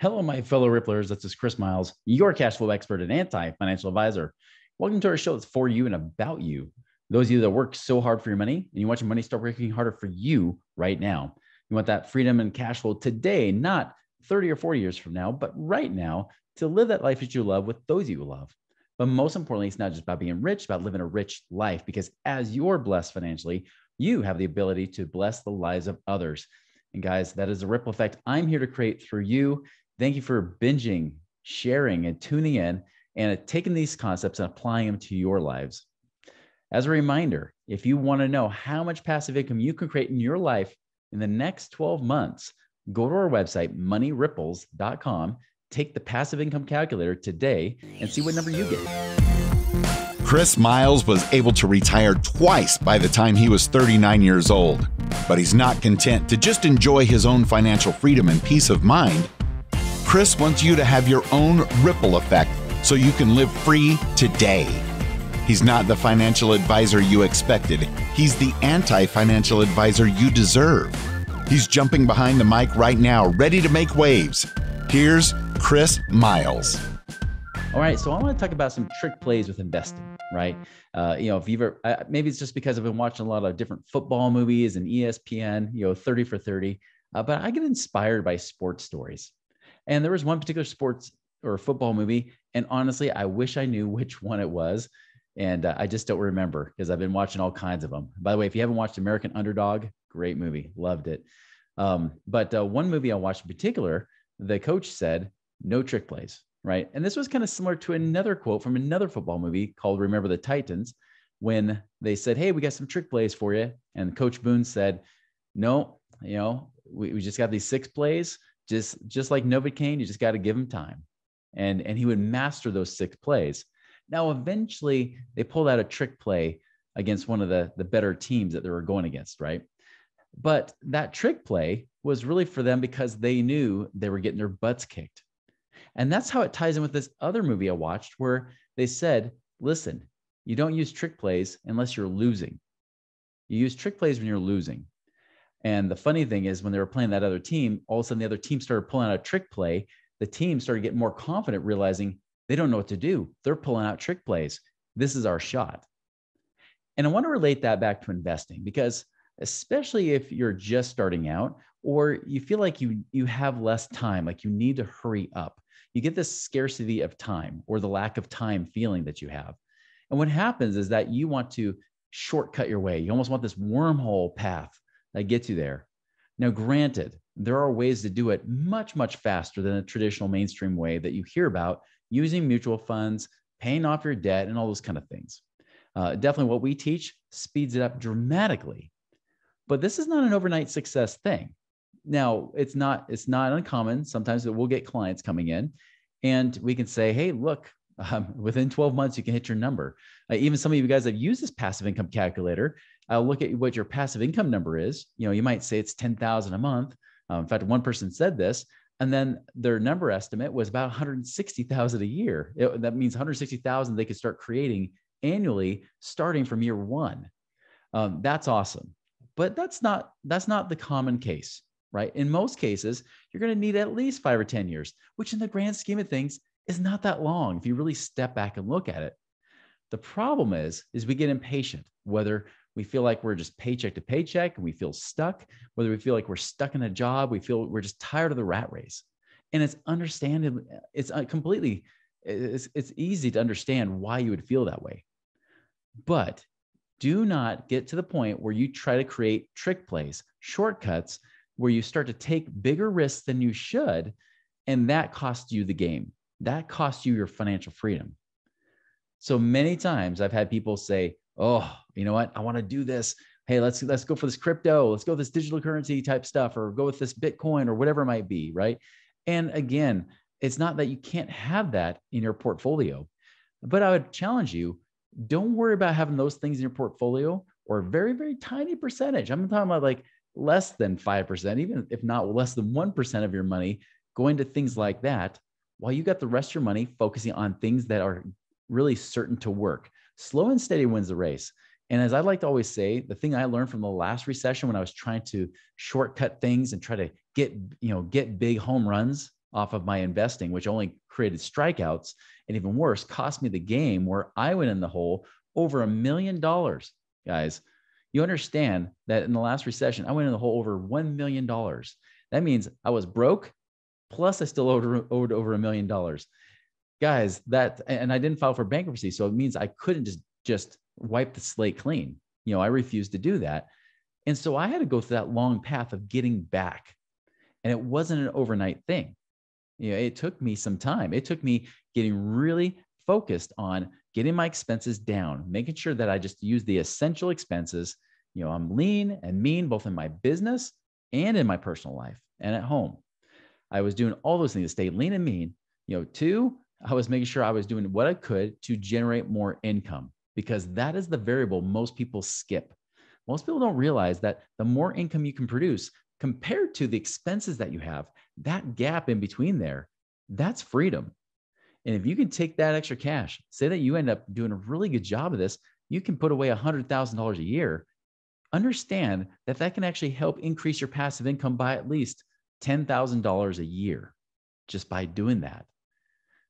Hello, my fellow Ripplers. This is Chris Miles, your cash flow expert and anti financial advisor. Welcome to our show that's for you and about you. Those of you that work so hard for your money and you want your money start working harder for you right now. You want that freedom and cash flow today, not 30 or 40 years from now, but right now to live that life that you love with those you love. But most importantly, it's not just about being rich, about living a rich life, because as you're blessed financially, you have the ability to bless the lives of others. And guys, that is the ripple effect I'm here to create through you Thank you for binging, sharing, and tuning in and taking these concepts and applying them to your lives. As a reminder, if you want to know how much passive income you can create in your life in the next 12 months, go to our website, moneyripples.com, take the passive income calculator today, and see what number you get. Chris Miles was able to retire twice by the time he was 39 years old. But he's not content to just enjoy his own financial freedom and peace of mind. Chris wants you to have your own ripple effect so you can live free today. He's not the financial advisor you expected, he's the anti financial advisor you deserve. He's jumping behind the mic right now, ready to make waves. Here's Chris Miles. All right, so I want to talk about some trick plays with investing right? Uh, you know, if you've ever, uh, maybe it's just because I've been watching a lot of different football movies and ESPN, you know, 30 for 30, uh, but I get inspired by sports stories. And there was one particular sports or football movie. And honestly, I wish I knew which one it was. And uh, I just don't remember because I've been watching all kinds of them. By the way, if you haven't watched American Underdog, great movie, loved it. Um, but uh, one movie I watched in particular, the coach said, no trick plays, right? And this was kind of similar to another quote from another football movie called Remember the Titans, when they said, hey, we got some trick plays for you. And Coach Boone said, no, you know, we, we just got these six plays just just like Novocaine, you just got to give him time. And and he would master those six plays. Now eventually they pulled out a trick play against one of the the better teams that they were going against, right? But that trick play was really for them because they knew they were getting their butts kicked. And that's how it ties in with this other movie I watched where they said, listen, you don't use trick plays unless you're losing. You use trick plays when you're losing. And the funny thing is, when they were playing that other team, all of a sudden the other team started pulling out a trick play. The team started getting more confident, realizing they don't know what to do. They're pulling out trick plays. This is our shot. And I want to relate that back to investing because, especially if you're just starting out or you feel like you, you have less time, like you need to hurry up, you get this scarcity of time or the lack of time feeling that you have. And what happens is that you want to shortcut your way. You almost want this wormhole path that gets you there. Now, granted, there are ways to do it much, much faster than a traditional mainstream way that you hear about using mutual funds, paying off your debt, and all those kind of things. Uh, definitely what we teach speeds it up dramatically. But this is not an overnight success thing. Now, it's not it's not uncommon. Sometimes we'll get clients coming in and we can say, hey, look, um, within 12 months, you can hit your number. Uh, even some of you guys have used this passive income calculator. i'll uh, look at what your passive income number is. You know, you might say it's 10,000 a month. Um, in fact, one person said this, and then their number estimate was about 160,000 a year. It, that means 160,000 they could start creating annually starting from year one. Um, that's awesome, but that's not that's not the common case, right? In most cases, you're going to need at least five or 10 years, which in the grand scheme of things is not that long if you really step back and look at it. The problem is, is we get impatient, whether we feel like we're just paycheck to paycheck and we feel stuck, whether we feel like we're stuck in a job, we feel we're just tired of the rat race. And it's understandable, it's uh, completely, it's, it's easy to understand why you would feel that way. But do not get to the point where you try to create trick plays, shortcuts, where you start to take bigger risks than you should. And that costs you the game that costs you your financial freedom. So many times I've had people say, "Oh, you know what? I want to do this. Hey, let's let's go for this crypto. Let's go this digital currency type stuff or go with this Bitcoin or whatever it might be, right?" And again, it's not that you can't have that in your portfolio, but I would challenge you, don't worry about having those things in your portfolio or very very tiny percentage. I'm talking about like less than 5%, even if not less than 1% of your money going to things like that while you got the rest of your money focusing on things that are really certain to work. Slow and steady wins the race. And as I like to always say, the thing I learned from the last recession when I was trying to shortcut things and try to get, you know, get big home runs off of my investing, which only created strikeouts and even worse, cost me the game where I went in the hole over a million dollars. Guys, you understand that in the last recession, I went in the hole over $1 million. That means I was broke Plus, I still owed, owed over a million dollars. Guys, that, and I didn't file for bankruptcy. So it means I couldn't just, just wipe the slate clean. You know, I refused to do that. And so I had to go through that long path of getting back. And it wasn't an overnight thing. You know, it took me some time. It took me getting really focused on getting my expenses down, making sure that I just use the essential expenses. You know, I'm lean and mean both in my business and in my personal life and at home. I was doing all those things to stay lean and mean. You know, two, I was making sure I was doing what I could to generate more income because that is the variable most people skip. Most people don't realize that the more income you can produce compared to the expenses that you have, that gap in between there, that's freedom. And if you can take that extra cash, say that you end up doing a really good job of this, you can put away $100,000 a year. Understand that that can actually help increase your passive income by at least $10,000 a year just by doing that.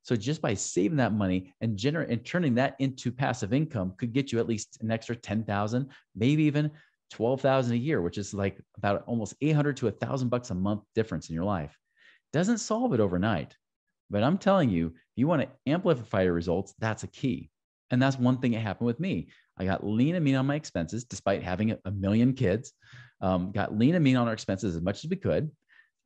So just by saving that money and generate and turning that into passive income could get you at least an extra 10,000, maybe even 12,000 a year, which is like about almost 800 to 1,000 bucks a month difference in your life. Doesn't solve it overnight. But I'm telling you, if you want to amplify your results, that's a key. And that's one thing that happened with me. I got lean and mean on my expenses, despite having a million kids. Um, got lean and mean on our expenses as much as we could.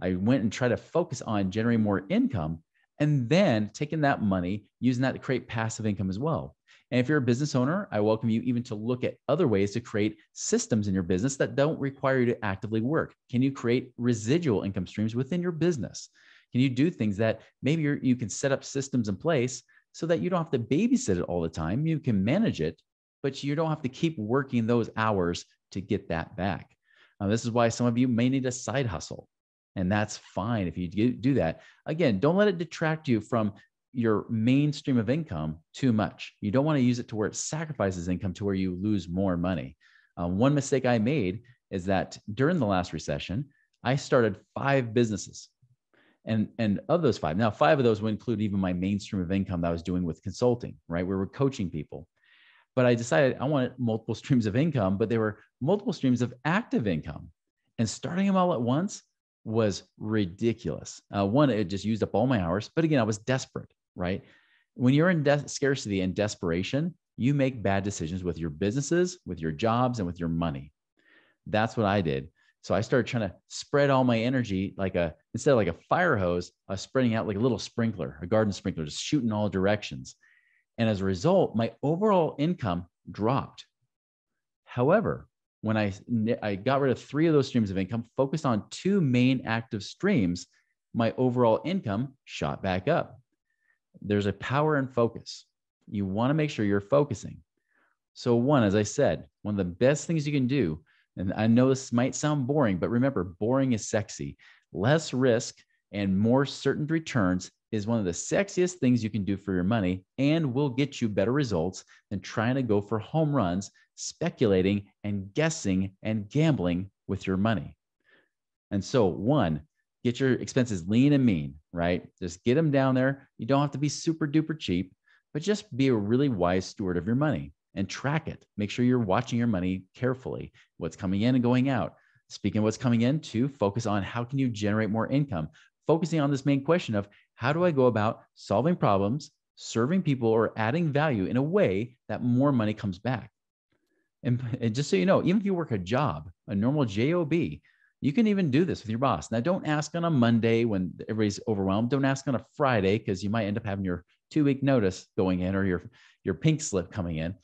I went and tried to focus on generating more income and then taking that money, using that to create passive income as well. And if you're a business owner, I welcome you even to look at other ways to create systems in your business that don't require you to actively work. Can you create residual income streams within your business? Can you do things that maybe you can set up systems in place so that you don't have to babysit it all the time? You can manage it, but you don't have to keep working those hours to get that back. Now, this is why some of you may need a side hustle. And that's fine if you do that. Again, don't let it detract you from your mainstream of income too much. You don't want to use it to where it sacrifices income to where you lose more money. Uh, one mistake I made is that during the last recession, I started five businesses. And, and of those five, now five of those would include even my mainstream of income that I was doing with consulting, right? We were coaching people. But I decided I wanted multiple streams of income, but they were multiple streams of active income. And starting them all at once was ridiculous. Uh, one, it just used up all my hours. But again, I was desperate, right? When you're in de- scarcity and desperation, you make bad decisions with your businesses, with your jobs, and with your money. That's what I did. So I started trying to spread all my energy like a instead of like a fire hose, I uh, was spreading out like a little sprinkler, a garden sprinkler, just shooting all directions. And as a result, my overall income dropped. However, when I, I got rid of three of those streams of income, focused on two main active streams, my overall income shot back up. There's a power in focus. You want to make sure you're focusing. So, one, as I said, one of the best things you can do, and I know this might sound boring, but remember, boring is sexy. Less risk and more certain returns is one of the sexiest things you can do for your money and will get you better results than trying to go for home runs, speculating and guessing and gambling with your money. And so, one, get your expenses lean and mean, right? Just get them down there. You don't have to be super duper cheap, but just be a really wise steward of your money and track it. Make sure you're watching your money carefully, what's coming in and going out. Speaking of what's coming in, to focus on how can you generate more income focusing on this main question of how do I go about solving problems, serving people, or adding value in a way that more money comes back. And, and just so you know, even if you work a job, a normal job, you can even do this with your boss. Now, don't ask on a Monday when everybody's overwhelmed. Don't ask on a Friday because you might end up having your two week notice going in or your, your pink slip coming in.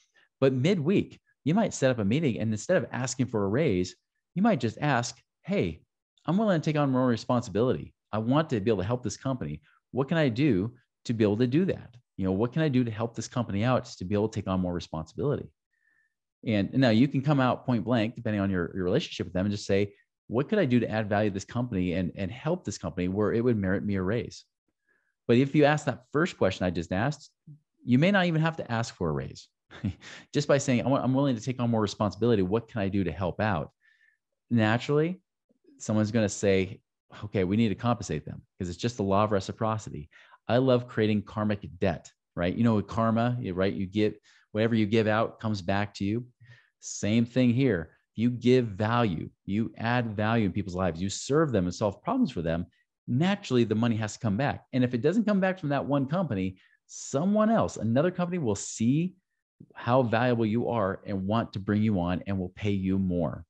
But midweek, you might set up a meeting and instead of asking for a raise, you might just ask, Hey, I'm willing to take on more responsibility. I want to be able to help this company. What can I do to be able to do that? You know, what can I do to help this company out to be able to take on more responsibility? And now you can come out point blank, depending on your, your relationship with them, and just say, what could I do to add value to this company and, and help this company where it would merit me a raise? But if you ask that first question I just asked, you may not even have to ask for a raise. just by saying, I'm willing to take on more responsibility, what can I do to help out? Naturally, someone's going to say, okay, we need to compensate them because it's just the law of reciprocity. I love creating karmic debt, right? You know, with karma, right? You get whatever you give out comes back to you. Same thing here. You give value, you add value in people's lives, you serve them and solve problems for them. Naturally, the money has to come back. And if it doesn't come back from that one company, someone else, another company will see how valuable you are and want to bring you on and will pay you more.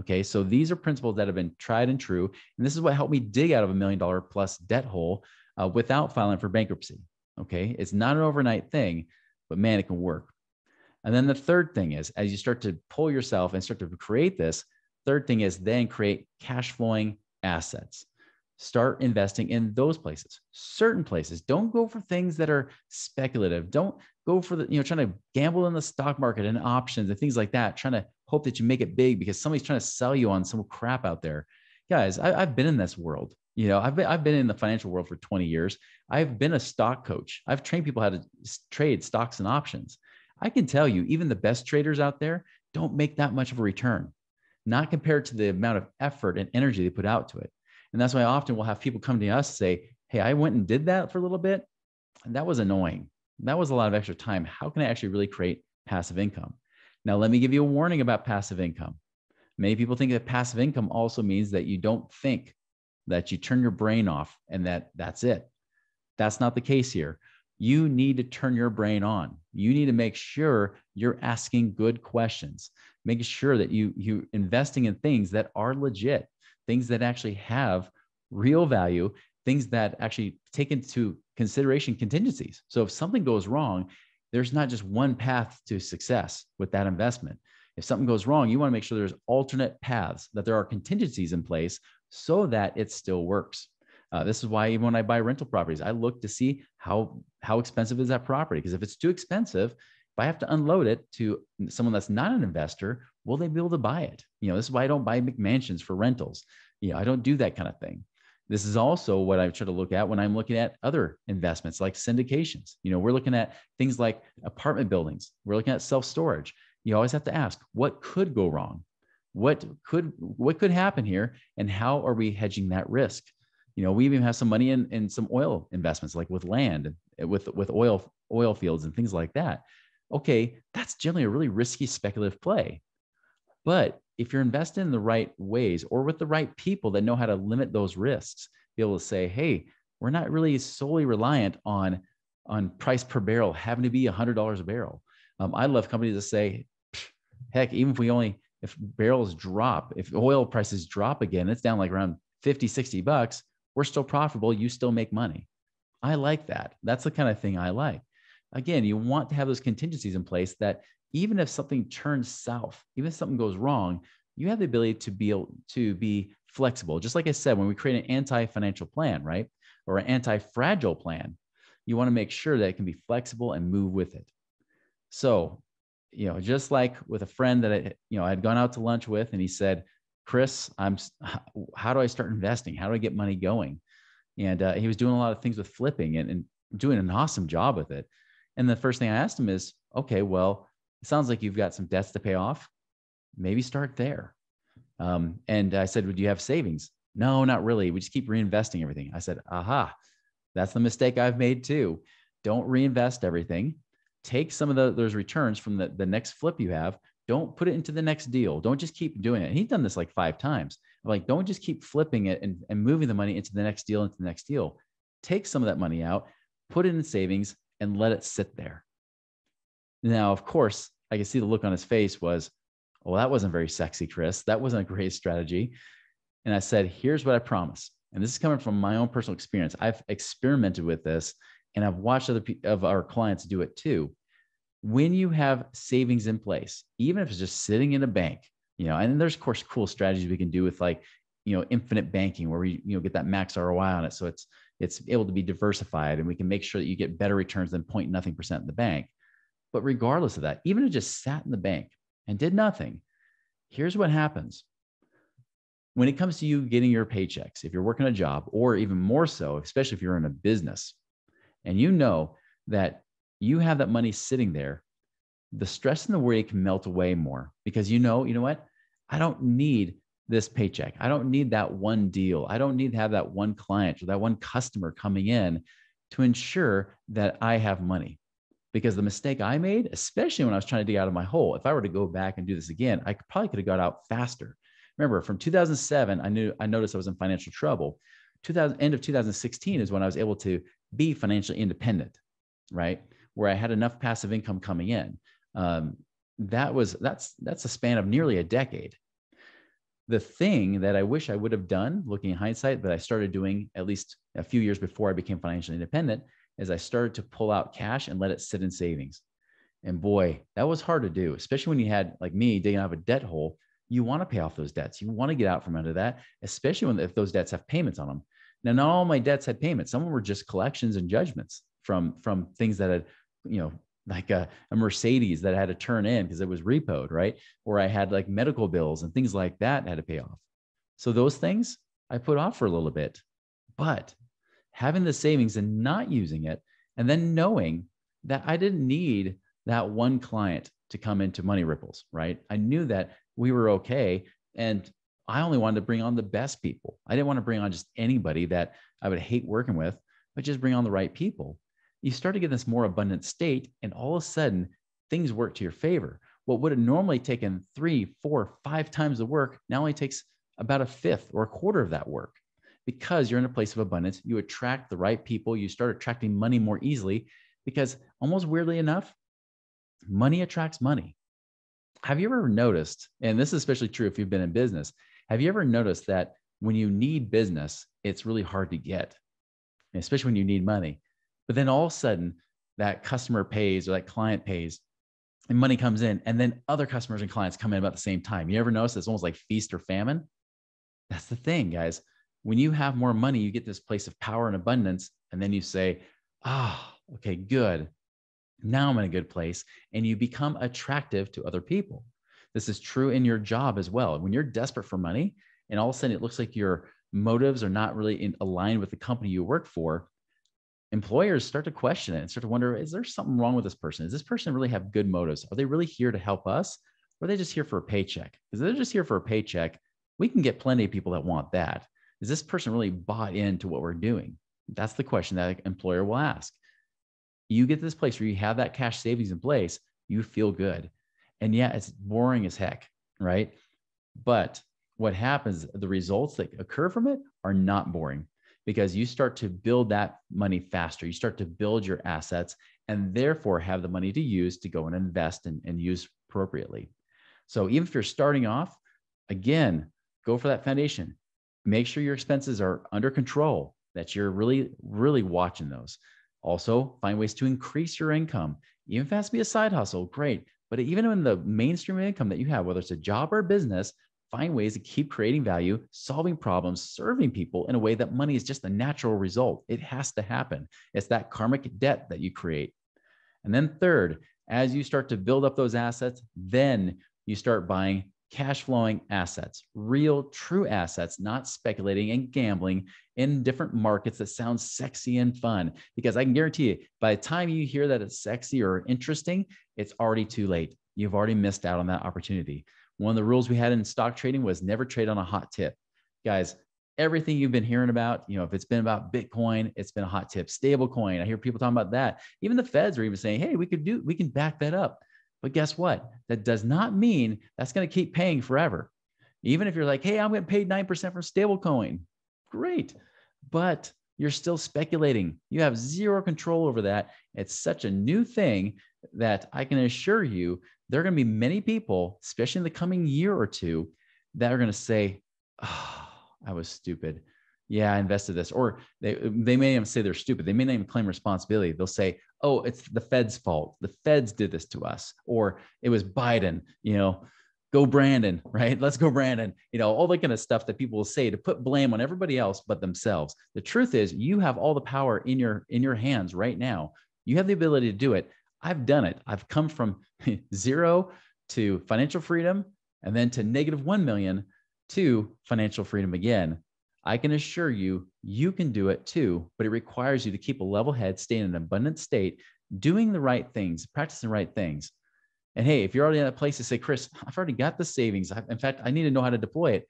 Okay, so these are principles that have been tried and true. And this is what helped me dig out of a million dollar plus debt hole uh, without filing for bankruptcy. Okay, it's not an overnight thing, but man, it can work. And then the third thing is, as you start to pull yourself and start to create this, third thing is then create cash flowing assets. Start investing in those places, certain places. Don't go for things that are speculative. Don't go for the, you know, trying to gamble in the stock market and options and things like that, trying to hope that you make it big because somebody's trying to sell you on some crap out there. Guys, I, have been in this world. You know, I've been, I've been in the financial world for 20 years. I've been a stock coach. I've trained people how to trade stocks and options. I can tell you, even the best traders out there don't make that much of a return, not compared to the amount of effort and energy they put out to it. And that's why I often will have people come to us say, Hey, I went and did that for a little bit. And that was annoying. That was a lot of extra time. How can I actually really create passive income? Now, let me give you a warning about passive income. Many people think that passive income also means that you don't think, that you turn your brain off, and that that's it. That's not the case here. You need to turn your brain on. You need to make sure you're asking good questions, making sure that you you investing in things that are legit, things that actually have real value, things that actually take into consideration contingencies. So if something goes wrong, there's not just one path to success with that investment. If something goes wrong, you want to make sure there's alternate paths, that there are contingencies in place so that it still works. Uh, this is why even when I buy rental properties, I look to see how how expensive is that property because if it's too expensive, if I have to unload it to someone that's not an investor, will they be able to buy it? You know, this is why I don't buy McMansions for rentals. You know, I don't do that kind of thing. This is also what I've tried to look at when I'm looking at other investments like syndications. You know, we're looking at things like apartment buildings, we're looking at self storage. You always have to ask what could go wrong? What could what could happen here and how are we hedging that risk? You know, we even have some money in, in some oil investments like with land, with with oil oil fields and things like that. Okay, that's generally a really risky speculative play. But if you're invested in the right ways or with the right people that know how to limit those risks, be able to say, hey, we're not really solely reliant on, on price per barrel having to be $100 a barrel. Um, I love companies that say, heck, even if we only, if barrels drop, if oil prices drop again, it's down like around 50, 60 bucks, we're still profitable. You still make money. I like that. That's the kind of thing I like. Again, you want to have those contingencies in place that even if something turns south, even if something goes wrong, you have the ability to be able to be flexible. Just like I said, when we create an anti-financial plan, right? Or an anti-fragile plan, you want to make sure that it can be flexible and move with it. So, you know, just like with a friend that I, you know, I had gone out to lunch with and he said, Chris, I'm, how do I start investing? How do I get money going? And uh, he was doing a lot of things with flipping and, and doing an awesome job with it. And the first thing I asked him is, okay, well, it sounds like you've got some debts to pay off. Maybe start there. Um, and I said, Would you have savings? No, not really. We just keep reinvesting everything. I said, Aha, that's the mistake I've made too. Don't reinvest everything. Take some of the, those returns from the, the next flip you have. Don't put it into the next deal. Don't just keep doing it. And he's done this like five times. I'm like, don't just keep flipping it and, and moving the money into the next deal, into the next deal. Take some of that money out, put it in savings, and let it sit there. Now, of course, I could see the look on his face was, well, that wasn't very sexy, Chris. That wasn't a great strategy. And I said, here's what I promise. And this is coming from my own personal experience. I've experimented with this and I've watched other pe- of our clients do it too. When you have savings in place, even if it's just sitting in a bank, you know, and there's of course cool strategies we can do with like, you know, infinite banking where we, you know, get that max ROI on it. So it's, it's able to be diversified and we can make sure that you get better returns than point nothing percent in the bank. But regardless of that, even if it just sat in the bank and did nothing, here's what happens. When it comes to you getting your paychecks, if you're working a job, or even more so, especially if you're in a business, and you know that you have that money sitting there, the stress and the worry can melt away more because you know, you know what? I don't need this paycheck. I don't need that one deal. I don't need to have that one client or that one customer coming in to ensure that I have money because the mistake I made, especially when I was trying to dig out of my hole, if I were to go back and do this again, I probably could have got out faster. Remember, from 2007, I knew I noticed I was in financial trouble. 2000 end of 2016 is when I was able to be financially independent, right? Where I had enough passive income coming in. Um, that was that's that's a span of nearly a decade. The thing that I wish I would have done, looking in hindsight, that I started doing at least a few years before I became financially independent, is I started to pull out cash and let it sit in savings. And boy, that was hard to do, especially when you had like me digging out of a debt hole. You want to pay off those debts. You want to get out from under that, especially when if those debts have payments on them. Now, not all my debts had payments. Some of them were just collections and judgments from from things that had, you know, like a, a Mercedes that I had to turn in because it was repoed, right? Or I had like medical bills and things like that I had to pay off. So those things I put off for a little bit. But having the savings and not using it, and then knowing that I didn't need that one client to come into Money Ripples, right? I knew that we were okay. And I only wanted to bring on the best people. I didn't want to bring on just anybody that I would hate working with, but just bring on the right people. You start to get this more abundant state, and all of a sudden, things work to your favor. What would have normally taken three, four, five times the work now only takes about a fifth or a quarter of that work because you're in a place of abundance. You attract the right people. You start attracting money more easily because, almost weirdly enough, money attracts money. Have you ever noticed, and this is especially true if you've been in business, have you ever noticed that when you need business, it's really hard to get, especially when you need money? But then all of a sudden, that customer pays or that client pays and money comes in and then other customers and clients come in about the same time you ever notice it's almost like feast or famine that's the thing guys when you have more money, you get this place of power and abundance. And then you say, ah, oh, okay, good. Now I'm in a good place. And you become attractive to other people. This is true in your job as well. When you're desperate for money and all of a sudden it looks like your motives are not really in, aligned with the company you work for, employers start to question it and start to wonder is there something wrong with this person? Does this person really have good motives? Are they really here to help us? Or are they just here for a paycheck? Because they're just here for a paycheck. We can get plenty of people that want that is this person really bought into what we're doing? That's the question that an employer will ask. You get to this place where you have that cash savings in place, you feel good. And yeah, it's boring as heck, right? But what happens, the results that occur from it are not boring because you start to build that money faster. You start to build your assets and therefore have the money to use to go and invest and, and use appropriately. So even if you're starting off, again, go for that foundation make sure your expenses are under control, that you're really, really watching those. Also, find ways to increase your income. Even if it has to be a side hustle, great. But even in the mainstream income that you have, whether it's a job or a business, find ways to keep creating value, solving problems, serving people in a way that money is just a natural result. It has to happen. It's that karmic debt that you create. And then, third, as you start to build up those assets, then you start buying cash flowing assets, real, true assets, not speculating and gambling in different markets that sound sexy and fun. Because I can guarantee you, by the time you hear that it's sexy or interesting, it's already too late. You've already missed out on that opportunity. One of the rules we had in stock trading was never trade on a hot tip. Guys, everything you've been hearing about, you know, if it's been about Bitcoin, it's been a hot tip, stablecoin. I hear people talking about that. Even the feds are even saying, hey, we could do, we can back that up. But guess what? That does not mean that's going to keep paying forever. Even if you're like, hey, I'm getting paid 9% from stablecoin, great. But you're still speculating. You have zero control over that. It's such a new thing that I can assure you there are going to be many people, especially in the coming year or two, that are going to say, oh, I was stupid yeah, I invested this. Or they, they may even say they're stupid. They may not even claim responsibility. They'll say, oh, it's the Fed's fault. The Feds did this to us. Or it was Biden, you know, go Brandon, right? Let's go Brandon. You know, all that kind of stuff that people will say to put blame on everybody else but themselves. The truth is you have all the power in your in your hands right now. You have the ability to do it. I've done it. I've come from zero to financial freedom and then to negative 1 million to financial freedom again I can assure you, you can do it too, but it requires you to keep a level head, stay in an abundant state, doing the right things, practicing the right things. And hey, if you're already in a place to say, Chris, I've already got the savings. in fact, I need to know how to deploy it.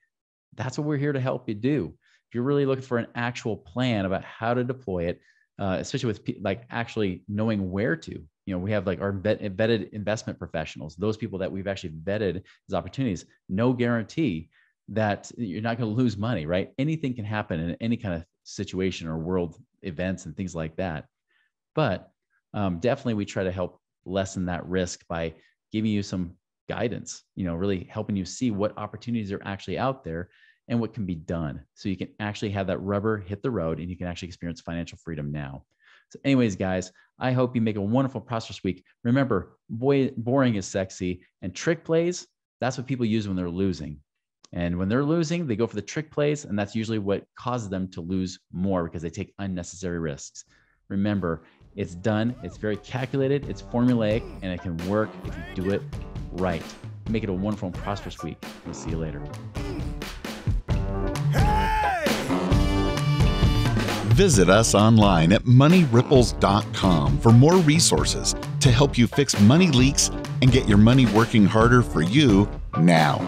That's what we're here to help you do. If you're really looking for an actual plan about how to deploy it, uh, especially with like actually knowing where to, you know, we have like our vetted investment professionals, those people that we've actually vetted as opportunities. No guarantee that you're not going to lose money, right? Anything can happen in any kind of situation or world events and things like that. But um, definitely, we try to help lessen that risk by giving you some guidance, you know, really helping you see what opportunities are actually out there and what can be done. So you can actually have that rubber hit the road and you can actually experience financial freedom now. So, anyways, guys, I hope you make a wonderful, prosperous week. Remember, boy, boring is sexy and trick plays, that's what people use when they're losing. And when they're losing, they go for the trick plays, and that's usually what causes them to lose more because they take unnecessary risks. Remember, it's done, it's very calculated, it's formulaic, and it can work if you do it right. Make it a wonderful and prosperous week. We'll see you later. Visit us online at moneyripples.com for more resources to help you fix money leaks and get your money working harder for you now.